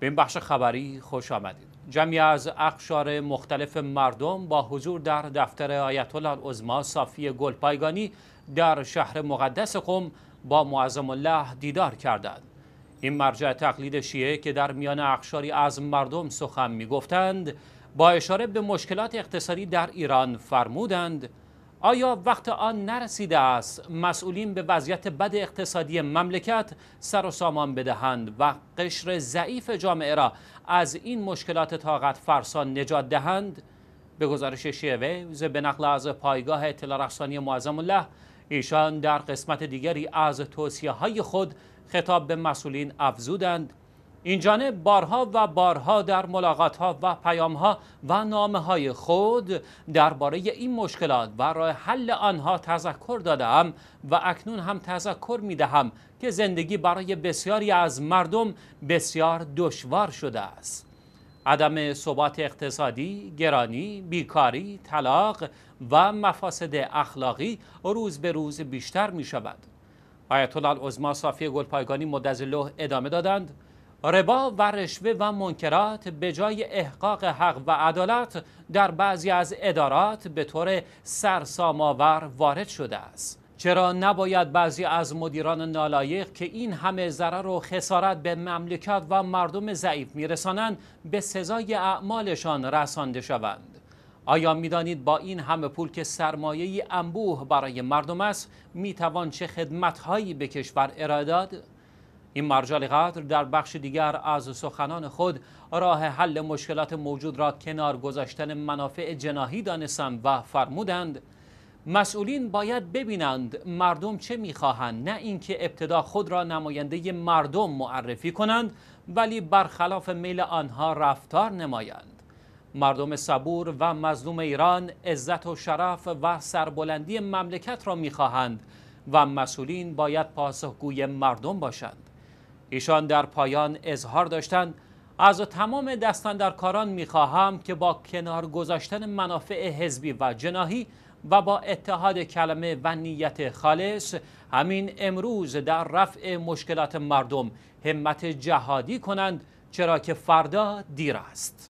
به این بخش خبری خوش آمدید جمعی از اقشار مختلف مردم با حضور در دفتر آیت الله العظما صافی گلپایگانی در شهر مقدس قم با معظم الله دیدار کردند این مرجع تقلید شیعه که در میان اقشاری از مردم سخن گفتند با اشاره به مشکلات اقتصادی در ایران فرمودند آیا وقت آن نرسیده است مسئولین به وضعیت بد اقتصادی مملکت سر و سامان بدهند و قشر ضعیف جامعه را از این مشکلات طاقت فرسان نجات دهند به گزارش شیویز به نقل از پایگاه اطلاع رسانی معظم الله ایشان در قسمت دیگری از توصیه های خود خطاب به مسئولین افزودند این بارها و بارها در ملاقات ها و پیام ها و نامه های خود درباره این مشکلات و راه حل آنها تذکر دادم و اکنون هم تذکر می دهم که زندگی برای بسیاری از مردم بسیار دشوار شده است. عدم ثبات اقتصادی، گرانی، بیکاری، طلاق و مفاسد اخلاقی روز به روز بیشتر می شود. آیت الله العظما صافی گلپایگانی مدظله ادامه دادند ربا و رشوه و منکرات به جای احقاق حق و عدالت در بعضی از ادارات به طور سرساماور وارد شده است چرا نباید بعضی از مدیران نالایق که این همه ضرر و خسارت به مملکت و مردم ضعیف میرسانند به سزای اعمالشان رسانده شوند آیا میدانید با این همه پول که سرمایه انبوه برای مردم است میتوان چه خدمتهایی به کشور ارائه داد این مرجال در بخش دیگر از سخنان خود راه حل مشکلات موجود را کنار گذاشتن منافع جناهی دانستند و فرمودند مسئولین باید ببینند مردم چه میخواهند نه اینکه ابتدا خود را نماینده مردم معرفی کنند ولی برخلاف میل آنها رفتار نمایند مردم صبور و مظلوم ایران عزت و شرف و سربلندی مملکت را میخواهند و مسئولین باید پاسخگوی مردم باشند ایشان در پایان اظهار داشتند از تمام کاران میخواهم که با کنار گذاشتن منافع حزبی و جناهی و با اتحاد کلمه و نیت خالص همین امروز در رفع مشکلات مردم همت جهادی کنند چرا که فردا دیر است